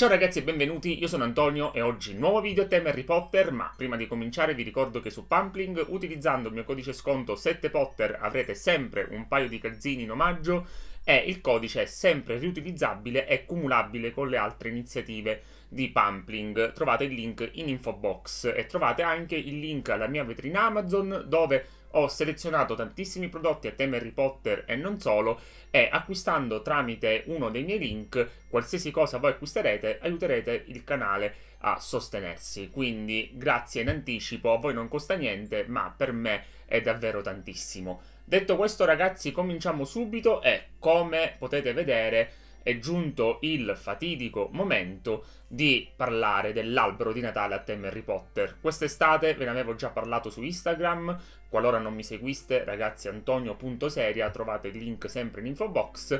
Ciao ragazzi e benvenuti, io sono Antonio e oggi nuovo video tema Harry Potter, ma prima di cominciare vi ricordo che su Pumpling, utilizzando il mio codice sconto 7Potter avrete sempre un paio di calzini in omaggio e il codice è sempre riutilizzabile e cumulabile con le altre iniziative di Pumpling. Trovate il link in info box e trovate anche il link alla mia vetrina Amazon dove ho selezionato tantissimi prodotti a tema Harry Potter e non solo e acquistando tramite uno dei miei link qualsiasi cosa voi acquisterete aiuterete il canale a sostenersi quindi grazie in anticipo a voi non costa niente ma per me è davvero tantissimo detto questo ragazzi cominciamo subito e come potete vedere è giunto il fatidico momento di parlare dell'albero di Natale a tema Harry Potter. Quest'estate ve ne avevo già parlato su Instagram, qualora non mi seguiste ragazzi antonio.seria trovate il link sempre in info box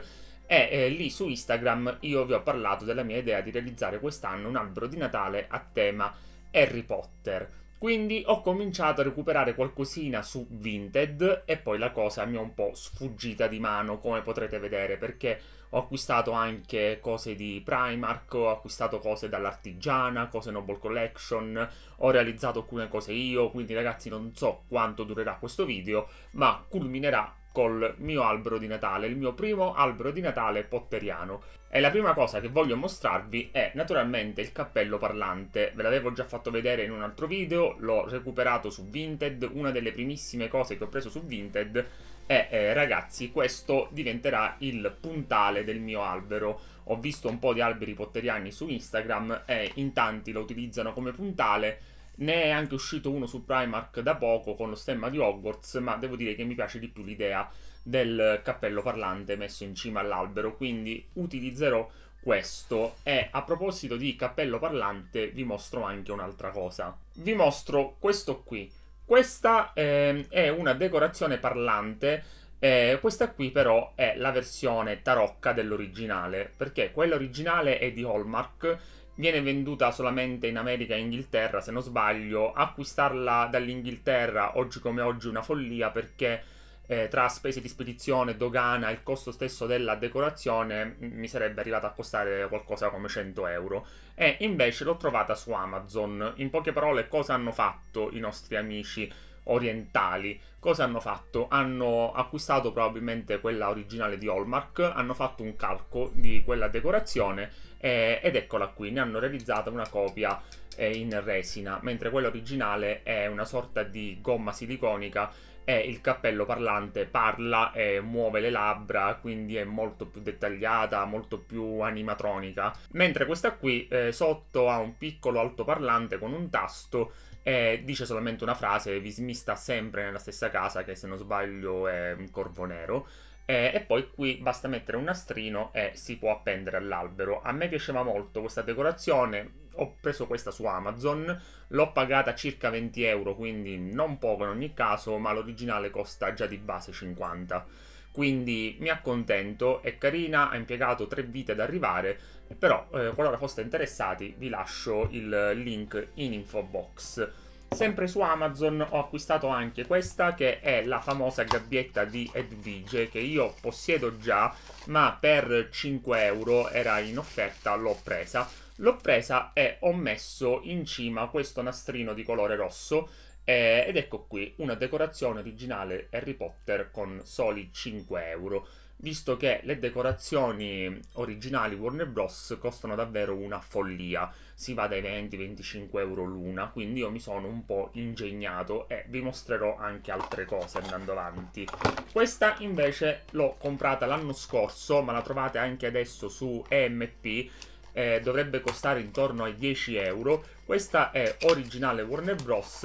e eh, lì su Instagram io vi ho parlato della mia idea di realizzare quest'anno un albero di Natale a tema Harry Potter. Quindi ho cominciato a recuperare qualcosina su Vinted e poi la cosa mi è un po' sfuggita di mano, come potrete vedere, perché ho acquistato anche cose di Primark, ho acquistato cose dall'artigiana, cose Noble Collection, ho realizzato alcune cose io, quindi ragazzi non so quanto durerà questo video, ma culminerà col mio albero di Natale, il mio primo albero di Natale potteriano. E la prima cosa che voglio mostrarvi è naturalmente il cappello parlante. Ve l'avevo già fatto vedere in un altro video, l'ho recuperato su Vinted, una delle primissime cose che ho preso su Vinted. E eh, ragazzi, questo diventerà il puntale del mio albero. Ho visto un po' di alberi potteriani su Instagram e in tanti lo utilizzano come puntale ne è anche uscito uno su Primark da poco con lo stemma di Hogwarts, ma devo dire che mi piace di più l'idea del cappello parlante messo in cima all'albero, quindi utilizzerò questo. E a proposito di cappello parlante vi mostro anche un'altra cosa. Vi mostro questo qui. Questa eh, è una decorazione parlante eh, questa qui però è la versione tarocca dell'originale, perché quella originale è di Hallmark viene venduta solamente in America e Inghilterra, se non sbaglio. Acquistarla dall'Inghilterra oggi come oggi è una follia perché eh, tra spese di spedizione, dogana e il costo stesso della decorazione mi sarebbe arrivato a costare qualcosa come 100 euro. E invece l'ho trovata su Amazon. In poche parole, cosa hanno fatto i nostri amici? orientali. Cosa hanno fatto? Hanno acquistato probabilmente quella originale di Hallmark, hanno fatto un calco di quella decorazione eh, ed eccola qui, ne hanno realizzata una copia eh, in resina, mentre quella originale è una sorta di gomma siliconica e il cappello parlante parla e eh, muove le labbra, quindi è molto più dettagliata, molto più animatronica, mentre questa qui eh, sotto ha un piccolo altoparlante con un tasto e eh, dice solamente una frase, vi smista sempre nella stessa casa che se non sbaglio è un corvo nero eh, e poi qui basta mettere un nastrino e si può appendere all'albero. A me piaceva molto questa decorazione, ho preso questa su Amazon, l'ho pagata circa 20 euro, quindi non poco in ogni caso, ma l'originale costa già di base 50 quindi mi accontento, è carina, ha impiegato tre vite ad arrivare, però eh, qualora foste interessati vi lascio il link in info box. Sempre su Amazon ho acquistato anche questa che è la famosa gabbietta di Edvige che io possiedo già ma per 5 euro era in offerta, l'ho presa. L'ho presa e ho messo in cima questo nastrino di colore rosso eh, ed ecco qui una decorazione originale Harry Potter con soli 5 euro visto che le decorazioni originali Warner Bros. costano davvero una follia, si va dai 20-25 euro l'una, quindi io mi sono un po' ingegnato e vi mostrerò anche altre cose andando avanti. Questa invece l'ho comprata l'anno scorso, ma la trovate anche adesso su EMP, eh, dovrebbe costare intorno ai 10 euro. Questa è originale Warner Bros.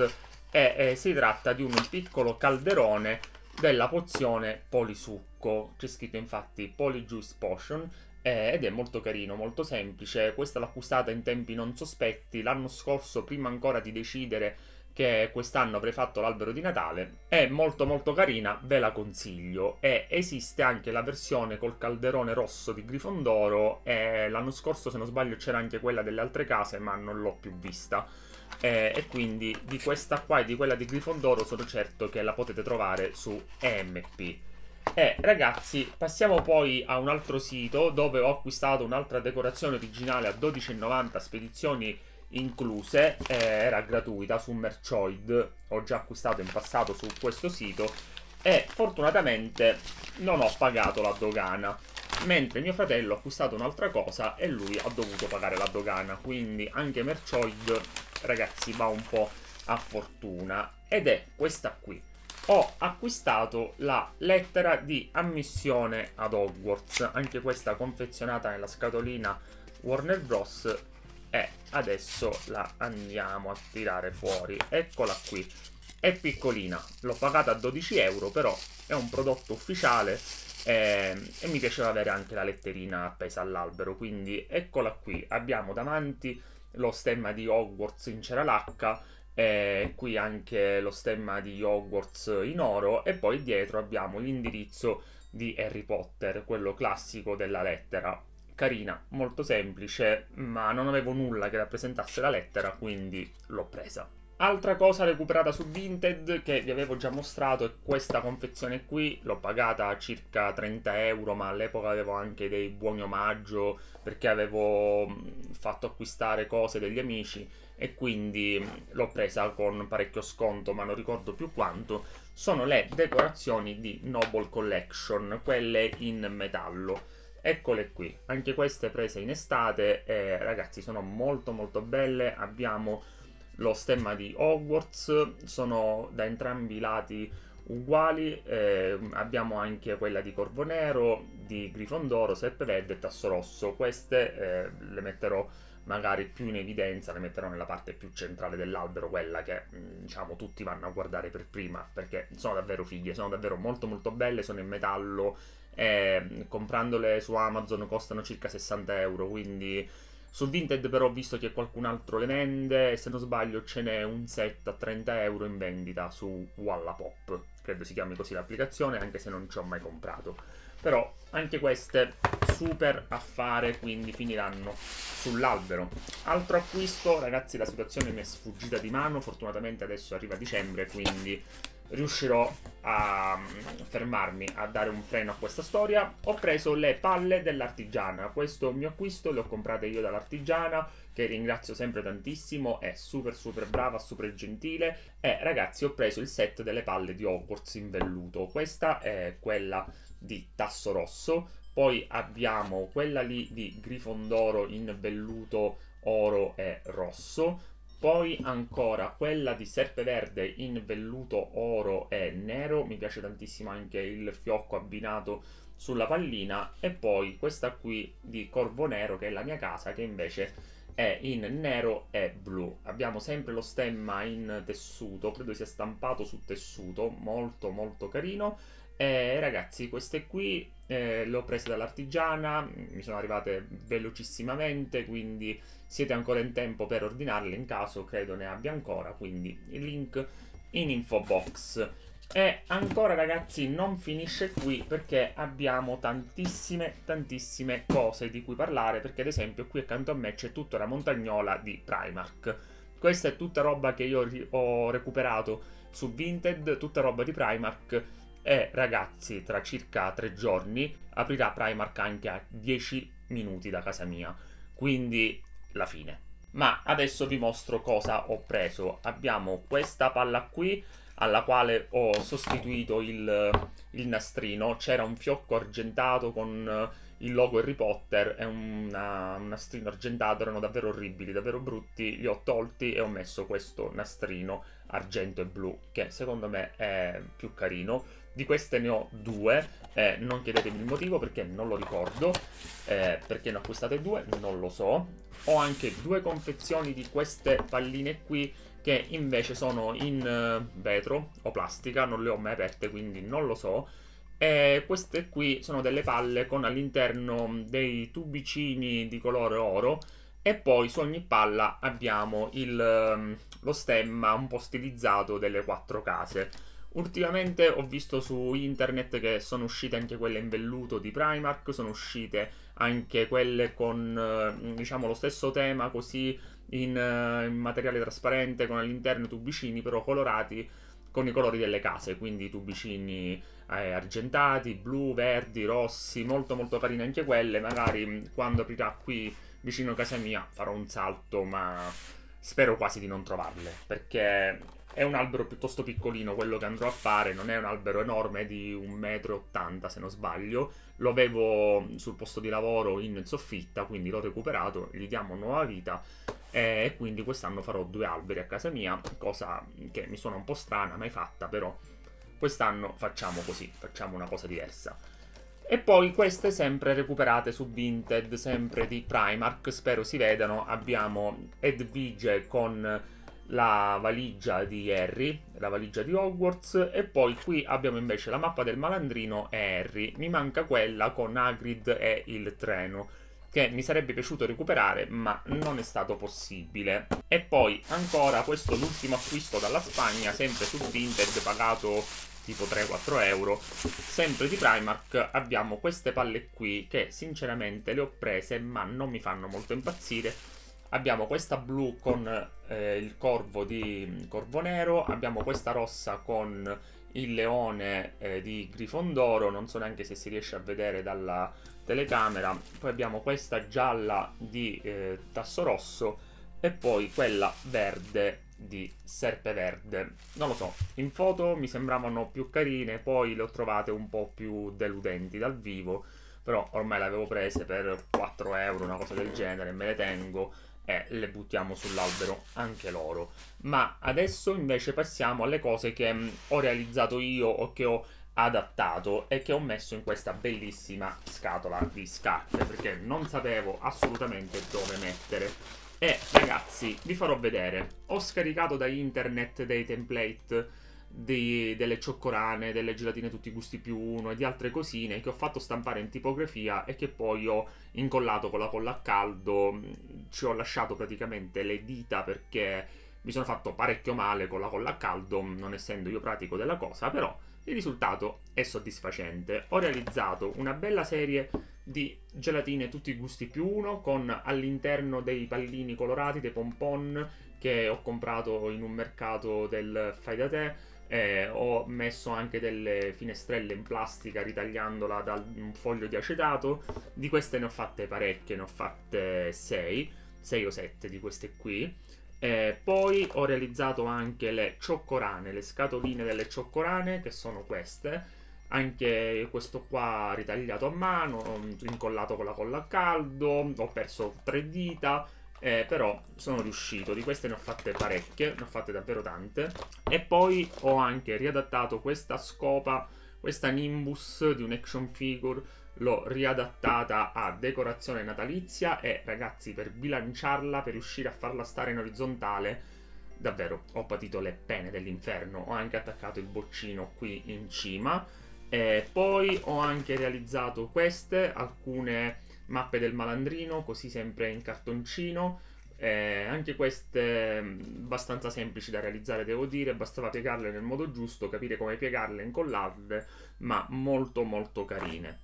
e eh, si tratta di un piccolo calderone della pozione Polisucco blocco c'è scritto infatti Polyjuice Potion eh, ed è molto carino, molto semplice. Questa l'ho acquistata in tempi non sospetti l'anno scorso, prima ancora di decidere che quest'anno avrei fatto l'albero di Natale. È molto molto carina, ve la consiglio. E esiste anche la versione col calderone rosso di Grifondoro e l'anno scorso se non sbaglio c'era anche quella delle altre case ma non l'ho più vista. Eh, e quindi di questa qua e di quella di Grifondoro sono certo che la potete trovare su EMP. E eh, ragazzi, passiamo poi a un altro sito dove ho acquistato un'altra decorazione originale a 12,90 spedizioni incluse, eh, era gratuita su Merchoid, ho già acquistato in passato su questo sito e fortunatamente non ho pagato la dogana. Mentre mio fratello ha acquistato un'altra cosa e lui ha dovuto pagare la dogana, quindi anche Merchoid, ragazzi, va un po' a fortuna ed è questa qui ho acquistato la lettera di ammissione ad Hogwarts, anche questa confezionata nella scatolina Warner Bros. E adesso la andiamo a tirare fuori. Eccola qui. È piccolina, l'ho pagata a 12 euro, però è un prodotto ufficiale e, ehm, e mi piaceva avere anche la letterina appesa all'albero. Quindi eccola qui. Abbiamo davanti lo stemma di Hogwarts in cera lacca e qui anche lo stemma di Hogwarts in oro e poi dietro abbiamo l'indirizzo di Harry Potter, quello classico della lettera. Carina, molto semplice, ma non avevo nulla che rappresentasse la lettera, quindi l'ho presa. Altra cosa recuperata su Vinted che vi avevo già mostrato è questa confezione qui, l'ho pagata a circa 30 euro ma all'epoca avevo anche dei buoni omaggio perché avevo mm, fatto acquistare cose degli amici e quindi mm, l'ho presa con parecchio sconto, ma non ricordo più quanto, sono le decorazioni di Noble Collection, quelle in metallo. Eccole qui, anche queste prese in estate e ragazzi sono molto molto belle, abbiamo lo stemma di Hogwarts, sono da entrambi i lati uguali, eh, abbiamo anche quella di Corvo Nero, di Grifondoro, Serpeverde e Tasso Rosso, queste eh, le metterò magari più in evidenza le metterò nella parte più centrale dell'albero, quella che mm, diciamo tutti vanno a guardare per prima, perché sono davvero fighe, sono davvero molto molto belle, sono in metallo e mm, comprandole su Amazon costano circa 60 euro, quindi su Vinted però ho visto che qualcun altro le vende e se non sbaglio ce n'è un set a 30 euro in vendita su Wallapop, credo si chiami così l'applicazione, anche se non ci ho mai comprato. Però anche queste super affare quindi finiranno sull'albero. Altro acquisto, ragazzi la situazione mi è sfuggita di mano, fortunatamente adesso arriva dicembre quindi riuscirò a mm, fermarmi, a dare un freno a questa storia. Ho preso le palle dell'artigiana, questo è un mio acquisto, le ho comprate io dall'artigiana, che ringrazio sempre tantissimo, è super super brava, super gentile. E ragazzi ho preso il set delle palle di Hogwarts in velluto, questa è quella di tasso rosso, poi abbiamo quella lì di Grifondoro in velluto oro e rosso, poi ancora quella di serpe verde in velluto oro e nero, mi piace tantissimo anche il fiocco abbinato sulla pallina e poi questa qui di Corvo Nero che è la mia casa che invece è in nero e blu. Abbiamo sempre lo stemma in tessuto, credo sia stampato su tessuto, molto molto carino e eh, ragazzi, queste qui eh, le ho prese dall'artigiana, mi sono arrivate velocissimamente, quindi siete ancora in tempo per ordinarle in caso credo ne abbia ancora, quindi il link in info box. E ancora ragazzi non finisce qui perché abbiamo tantissime tantissime cose di cui parlare perché ad esempio qui accanto a me c'è tutta la montagnola di Primark. Questa è tutta roba che io ho recuperato su Vinted, tutta roba di Primark e ragazzi, tra circa tre giorni aprirà Primark anche a 10 minuti da casa mia. Quindi la fine. Ma adesso vi mostro cosa ho preso. Abbiamo questa palla qui alla quale ho sostituito il, il nastrino. C'era un fiocco argentato con eh, il logo Harry Potter è un nastrino argentato. Erano davvero orribili, davvero brutti. Li ho tolti e ho messo questo nastrino argento e blu che secondo me è più carino di queste ne ho due. Eh, non chiedetemi il motivo perché non lo ricordo. Eh, perché ne ho acquistate due, non lo so. Ho anche due confezioni di queste palline qui che invece sono in eh, vetro o plastica, non le ho mai aperte quindi non lo so. E queste qui sono delle palle con all'interno dei tubicini di colore oro e poi su ogni palla abbiamo il, ehm, lo stemma un po' stilizzato delle quattro case. Ultimamente ho visto su internet che sono uscite anche quelle in velluto di Primark, sono uscite anche quelle con eh, diciamo lo stesso tema così in, eh, in materiale trasparente con all'interno tubicini però colorati con i colori delle case, quindi tubicini eh, argentati, blu, verdi, rossi, molto molto carine anche quelle, magari mm, quando aprirà qui vicino a casa mia farò un salto, ma spero quasi di non trovarle, perché è un albero piuttosto piccolino quello che andrò a fare, non è un albero enorme, è di 1,80 m se non sbaglio. Lo avevo sul posto di lavoro in soffitta, quindi l'ho recuperato, gli diamo nuova vita e quindi quest'anno farò due alberi a casa mia, cosa che mi suona un po' strana, mai fatta però. Quest'anno facciamo così, facciamo una cosa diversa. E poi queste sempre recuperate su Vinted, sempre di Primark, spero si vedano. Abbiamo Edvige con la valigia di Harry, la valigia di Hogwarts e poi qui abbiamo invece la mappa del malandrino e Harry. Mi manca quella con Hagrid e il treno che mi sarebbe piaciuto recuperare ma non è stato possibile. E poi ancora questo l'ultimo acquisto dalla Spagna, sempre su Vinted, pagato tipo 3-4 euro, sempre di Primark abbiamo queste palle qui che sinceramente le ho prese ma non mi fanno molto impazzire abbiamo questa blu con eh, il corvo di mm, Corvo Nero, abbiamo questa rossa con il leone eh, di Grifondoro, non so neanche se si riesce a vedere dalla telecamera, poi abbiamo questa gialla di eh, Tasso Rosso e poi quella verde di Serpeverde. Non lo so, in foto mi sembravano più carine, poi le ho trovate un po' più deludenti dal vivo, però ormai le avevo prese per 4 euro, una cosa del genere, me le tengo e le buttiamo sull'albero anche loro. Ma adesso invece passiamo alle cose che mh, mm, ho realizzato io o che ho adattato e che ho messo in questa bellissima scatola di scarpe perché non sapevo assolutamente dove mettere e ragazzi vi farò vedere ho scaricato da internet dei template di, delle cioccorane, delle gelatine tutti i gusti più uno e di altre cosine che ho fatto stampare in tipografia e che poi ho incollato con la colla a caldo. Mm, ci ho lasciato praticamente le dita perché mi sono fatto parecchio male con la colla a caldo, mm, non essendo io pratico della cosa, però il risultato è soddisfacente. Ho realizzato una bella serie di gelatine tutti i gusti più uno con all'interno dei pallini colorati, dei pompon che ho comprato in un mercato del fai da te eh, ho messo anche delle finestrelle in plastica ritagliandola da un foglio di acetato. Di queste ne ho fatte parecchie, ne ho fatte 6, 6 o 7 di queste qui. Eh, poi ho realizzato anche le cioccorane, le scatoline delle cioccorane, che sono queste. Anche questo qua ritagliato a mano, mm, incollato con la colla a caldo, ho perso tre dita, eh, però sono riuscito, di queste ne ho fatte parecchie, ne ho fatte davvero tante, e poi ho anche riadattato questa scopa, questa Nimbus di un action figure, l'ho riadattata a decorazione natalizia e ragazzi per bilanciarla, per riuscire a farla stare in orizzontale, davvero ho patito le pene dell'inferno, ho anche attaccato il boccino qui in cima, e poi ho anche realizzato queste, alcune mappe del malandrino, così sempre in cartoncino. Eh, anche queste mm, abbastanza semplici da realizzare, devo dire, bastava piegarle nel modo giusto, capire come piegarle, incollarle, ma molto molto carine.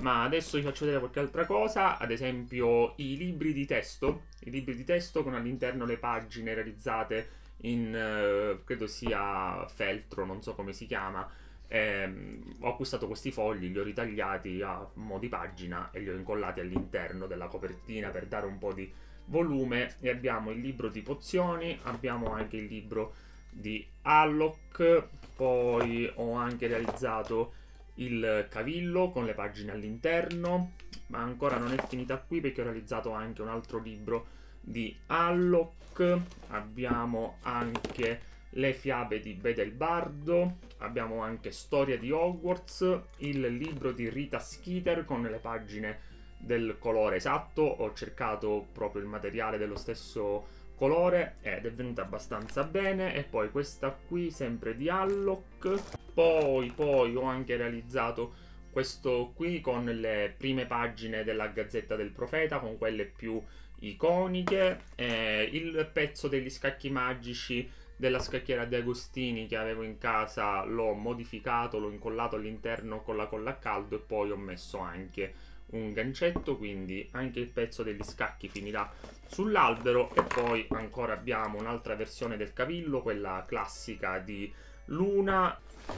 Ma adesso vi faccio vedere qualche altra cosa, ad esempio i libri di testo, i libri di testo con all'interno le pagine realizzate in, eh, credo sia feltro, non so come si chiama, Ehm, ho acquistato questi fogli, li ho ritagliati a mo' di pagina e li ho incollati all'interno della copertina per dare un po' di volume e abbiamo il libro di pozioni, abbiamo anche il libro di Alloc, poi ho anche realizzato il cavillo con le pagine all'interno, ma ancora non è finita qui perché ho realizzato anche un altro libro di Alloc, abbiamo anche le fiabe di Bedelbardo, abbiamo anche Storia di Hogwarts, il libro di Rita Skeeter con le pagine del colore esatto, ho cercato proprio il materiale dello stesso colore ed è venuta abbastanza bene e poi questa qui sempre di Alloc poi poi ho anche realizzato questo qui con le prime pagine della Gazzetta del Profeta, con quelle più iconiche, eh, il pezzo degli scacchi magici della scacchiera di Agostini che avevo in casa l'ho modificato, l'ho incollato all'interno con la colla a caldo e poi ho messo anche un gancetto, quindi anche il pezzo degli scacchi finirà sull'albero e poi ancora abbiamo un'altra versione del cavillo, quella classica di Luna,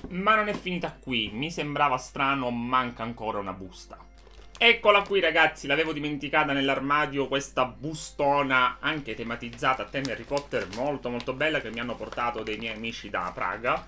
ma non è finita qui, mi sembrava strano, manca ancora una busta. Eccola qui ragazzi, l'avevo dimenticata nell'armadio questa bustona anche tematizzata a tema Harry Potter molto molto bella che mi hanno portato dei miei amici da Praga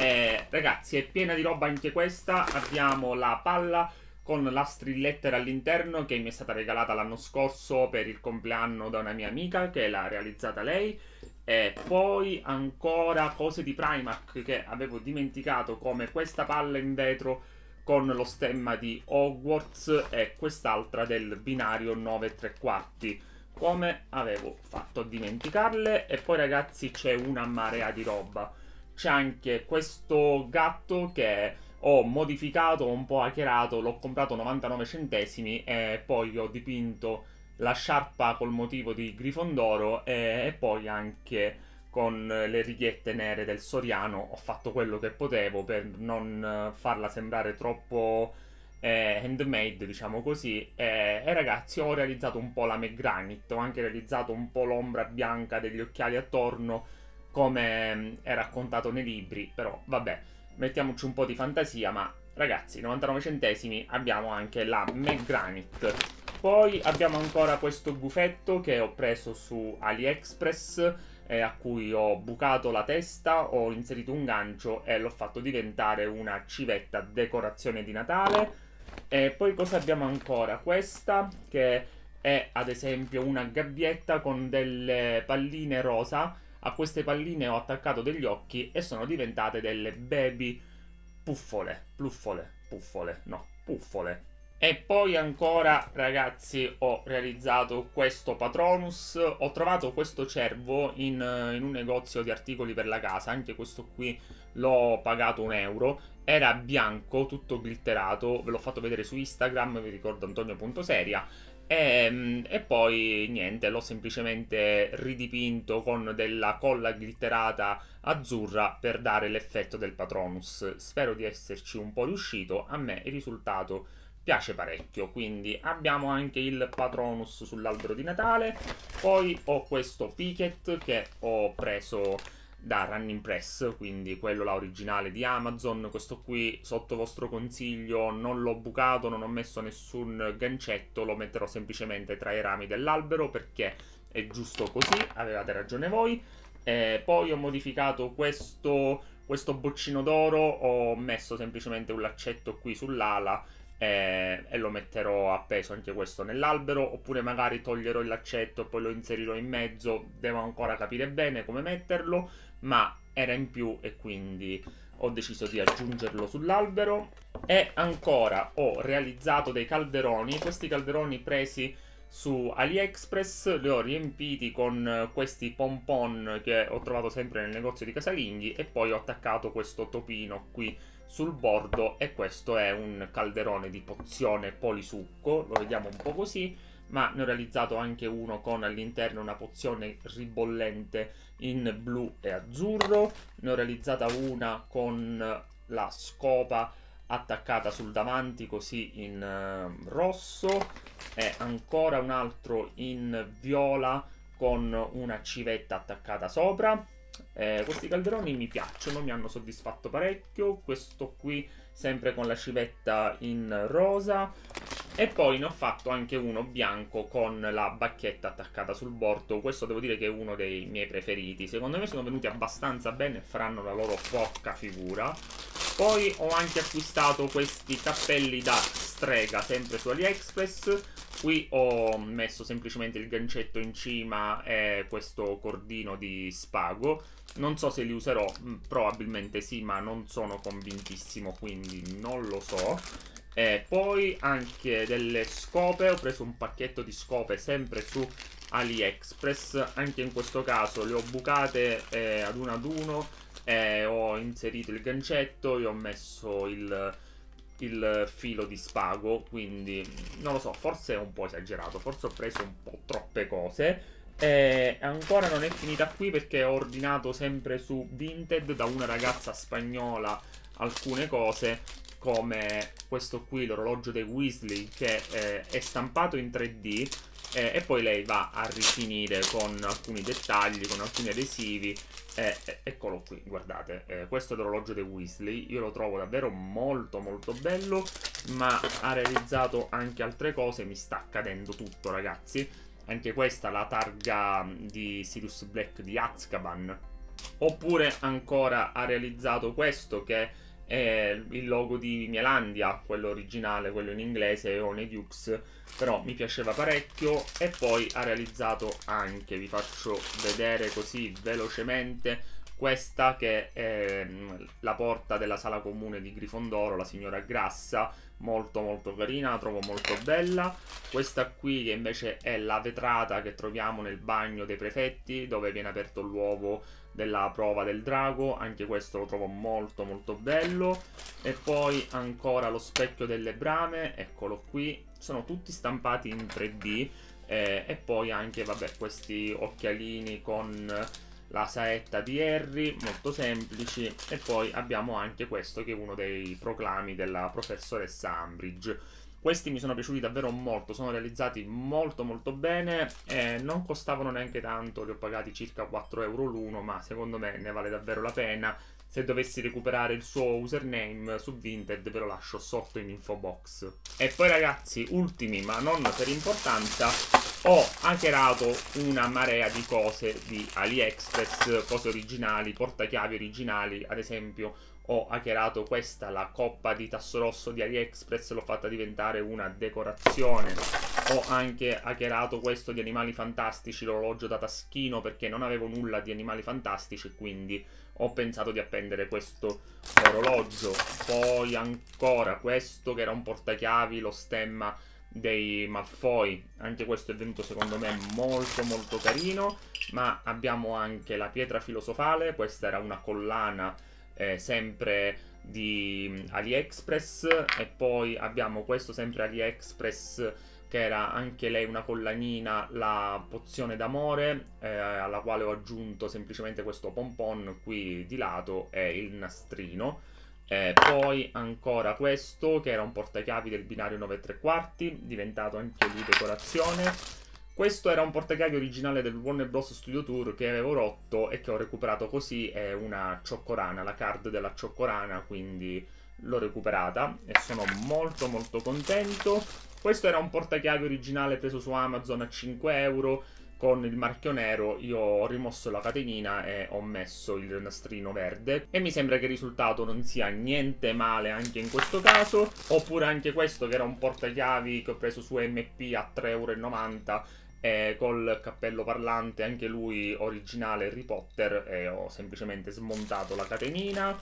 eh, Ragazzi è piena di roba anche questa, abbiamo la palla con la strillettera all'interno che mi è stata regalata l'anno scorso per il compleanno da una mia amica che l'ha realizzata lei e poi ancora cose di Primark che avevo dimenticato come questa palla in vetro con lo stemma di Hogwarts e quest'altra del binario 9 3 quarti come avevo fatto a dimenticarle e poi ragazzi c'è una marea di roba c'è anche questo gatto che ho modificato un po' hackerato l'ho comprato 99 centesimi e poi ho dipinto la sciarpa col motivo di Grifondoro e, e poi anche con eh, le righette nere del Soriano, ho fatto quello che potevo per non eh, farla sembrare troppo eh, handmade, diciamo così. Eh, e ragazzi, ho realizzato un po' la McGranit, ho anche realizzato un po' l'ombra bianca degli occhiali attorno, come mm, è raccontato nei libri, però vabbè, mettiamoci un po' di fantasia, ma ragazzi, 99 centesimi abbiamo anche la McGranit. Poi abbiamo ancora questo buffetto che ho preso su AliExpress eh, a cui ho bucato la testa, ho inserito un gancio e l'ho fatto diventare una civetta decorazione di Natale. E poi cosa abbiamo ancora? Questa che è ad esempio una gabbietta con delle palline rosa. A queste palline ho attaccato degli occhi e sono diventate delle baby puffole, pluffole, puffole, no, puffole, e poi ancora, ragazzi, ho realizzato questo Patronus. Ho trovato questo cervo in, in, un negozio di articoli per la casa. Anche questo qui l'ho pagato un euro. Era bianco, tutto glitterato. Ve l'ho fatto vedere su Instagram, vi ricordo Antonio.seria. E, ehm, e poi niente, l'ho semplicemente ridipinto con della colla glitterata azzurra per dare l'effetto del Patronus. Spero di esserci un po' riuscito. A me il risultato è piace parecchio. Quindi abbiamo anche il Patronus sull'albero di Natale. Poi ho questo Picket che ho preso da Running Press, quindi quello là originale di Amazon. Questo qui, sotto vostro consiglio, non l'ho bucato, non ho messo nessun gancetto, lo metterò semplicemente tra i rami dell'albero perché è giusto così, avevate ragione voi. E poi ho modificato questo, questo boccino d'oro, ho messo semplicemente un laccetto qui sull'ala e, eh, e, lo metterò appeso anche questo nell'albero oppure magari toglierò il laccetto e poi lo inserirò in mezzo devo ancora capire bene come metterlo ma era in più e quindi ho deciso di aggiungerlo sull'albero e ancora ho realizzato dei calderoni questi calderoni presi su AliExpress li ho riempiti con questi pompon che ho trovato sempre nel negozio di casalinghi e poi ho attaccato questo topino qui sul bordo e questo è un calderone di pozione polisucco, lo vediamo un po' così, ma ne ho realizzato anche uno con all'interno una pozione ribollente in blu e azzurro, ne ho realizzata una con la scopa attaccata sul davanti così in eh, rosso e ancora un altro in viola con una civetta attaccata sopra eh, questi calderoni mi piacciono, mi hanno soddisfatto parecchio. Questo qui sempre con la civetta in rosa. E poi ne ho fatto anche uno bianco con la bacchetta attaccata sul bordo. Questo devo dire che è uno dei miei preferiti. Secondo me sono venuti abbastanza bene e faranno la loro porca figura. Poi ho anche acquistato questi cappelli da strega, sempre su AliExpress Qui ho messo semplicemente il gancetto in cima e questo cordino di spago. Non so se li userò, mm, probabilmente sì, ma non sono convintissimo, quindi non lo so. E poi anche delle scope, ho preso un pacchetto di scope sempre su AliExpress. Anche in questo caso le ho bucate eh, ad uno ad uno, eh, ho inserito il gancetto, io ho messo il il filo di spago, quindi non lo so, forse è un po' esagerato, forse ho preso un po' troppe cose. E ancora non è finita qui perché ho ordinato sempre su Vinted da una ragazza spagnola alcune cose come questo qui, l'orologio dei Weasley che eh, è stampato in 3D eh, e poi lei va a rifinire con alcuni dettagli, con alcuni adesivi eh, eh, eccolo qui, guardate, eh, questo è l'orologio dei Weasley, io lo trovo davvero molto molto bello, ma ha realizzato anche altre cose, mi sta accadendo tutto ragazzi. Anche questa, la targa mm, di Sirius Black di Azkaban. Oppure ancora ha realizzato questo che è il logo di Mielandia, quello originale, quello in inglese, One Dukes, però mi piaceva parecchio e poi ha realizzato anche, vi faccio vedere così velocemente, questa che è ehm, la porta della sala comune di Grifondoro, la signora Grassa, molto molto carina, la trovo molto bella. Questa qui che invece è la vetrata che troviamo nel bagno dei prefetti, dove viene aperto l'uovo della prova del drago, anche questo lo trovo molto molto bello. E poi ancora lo specchio delle brame, eccolo qui, sono tutti stampati in 3D. Eh, e poi anche, vabbè, questi occhialini con la saetta di Harry, molto semplici, e poi abbiamo anche questo che è uno dei proclami della professoressa Ambridge. Questi mi sono piaciuti davvero molto, sono realizzati molto molto bene eh, non costavano neanche tanto, li ho pagati circa 4 euro l'uno, ma secondo me ne vale davvero la pena. Se dovessi recuperare il suo username su Vinted ve lo lascio sotto in info box. E poi ragazzi, ultimi ma non per importanza, ho hackerato una marea di cose di AliExpress, cose originali, portachiavi originali, ad esempio ho hackerato questa, la coppa di tasso rosso di AliExpress, l'ho fatta diventare una decorazione. Ho anche hackerato questo di Animali Fantastici, l'orologio da taschino, perché non avevo nulla di Animali Fantastici, quindi ho pensato di appendere questo orologio. Poi ancora questo che era un portachiavi, lo stemma dei Malfoy, anche questo è venuto secondo me molto molto carino, ma abbiamo anche la pietra filosofale, questa era una collana eh, sempre di AliExpress e poi abbiamo questo sempre AliExpress che era anche lei una collanina, la pozione d'amore, eh, alla quale ho aggiunto semplicemente questo pompon qui di lato e il nastrino. Eh, poi ancora questo che era un portachiavi del binario 9 e 3 quarti, diventato anche di decorazione. Questo era un portachiavi originale del Warner Bros. Studio Tour che avevo rotto e che ho recuperato così, è una cioccorana, la card della cioccorana, quindi l'ho recuperata e sono molto molto contento. Questo era un portachiavi originale preso su Amazon a 5 euro con il marchio nero io ho rimosso la catenina e ho messo il nastrino verde e mi sembra che il risultato non sia niente male anche in questo caso oppure anche questo che era un portachiavi che ho preso su MP a 3,90 euro eh, col cappello parlante, anche lui originale Harry Potter, eh, ho semplicemente smontato la catenina,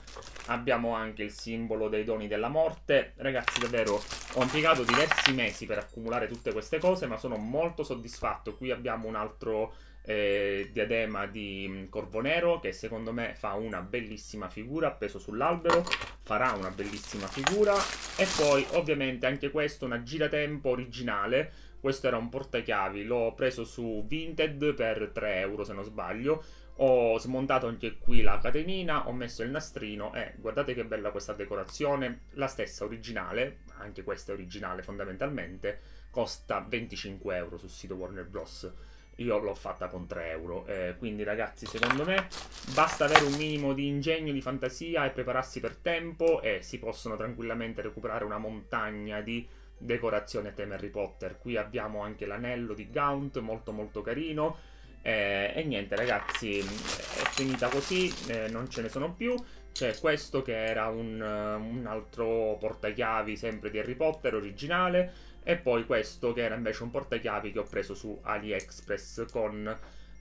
abbiamo anche il simbolo dei doni della morte, ragazzi davvero ho impiegato diversi mesi per accumulare tutte queste cose ma sono molto soddisfatto, qui abbiamo un altro eh, diadema di mm, Corvo Nero che secondo me fa una bellissima figura appeso sull'albero farà una bellissima figura e poi ovviamente anche questo una giratempo originale questo era un portachiavi, l'ho preso su Vinted per 3 euro se non sbaglio. Ho smontato anche qui la catenina, ho messo il nastrino e guardate che bella questa decorazione, la stessa originale, anche questa è originale fondamentalmente, costa 25 euro sul sito Warner Bros. Io l'ho fatta con 3 euro, eh, quindi ragazzi secondo me basta avere un minimo di ingegno, di fantasia e prepararsi per tempo e si possono tranquillamente recuperare una montagna di decorazione tema Harry Potter. Qui abbiamo anche l'anello di Gaunt, molto molto carino. Eh, e niente ragazzi, è finita così, eh, non ce ne sono più. C'è questo che era un, un altro portachiavi sempre di Harry Potter originale. E poi questo che era invece un portachiavi che ho preso su AliExpress con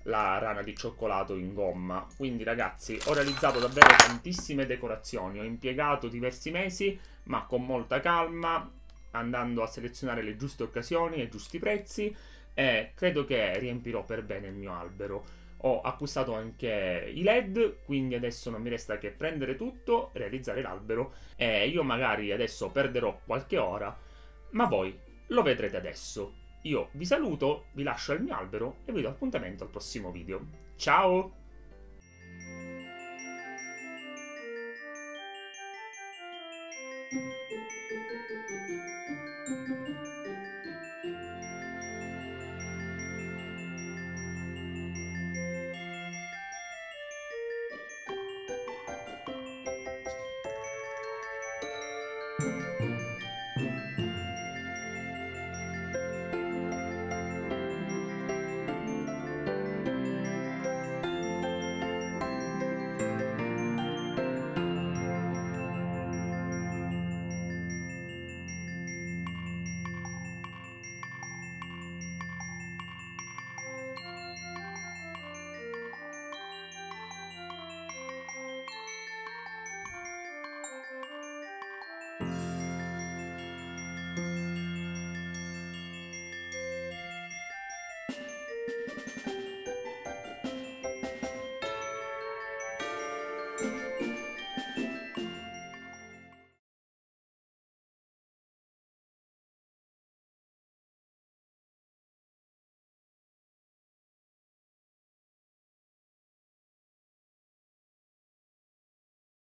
la rana di cioccolato in gomma. Quindi ragazzi, ho realizzato davvero tantissime decorazioni, ho impiegato diversi mesi, ma con molta calma andando a selezionare le giuste occasioni e i giusti prezzi e credo che riempirò per bene il mio albero. Ho acquistato anche i led, quindi adesso non mi resta che prendere tutto, realizzare l'albero e io magari adesso perderò qualche ora, ma voi lo vedrete adesso. Io vi saluto, vi lascio al mio albero e vi do appuntamento al prossimo video. Ciao!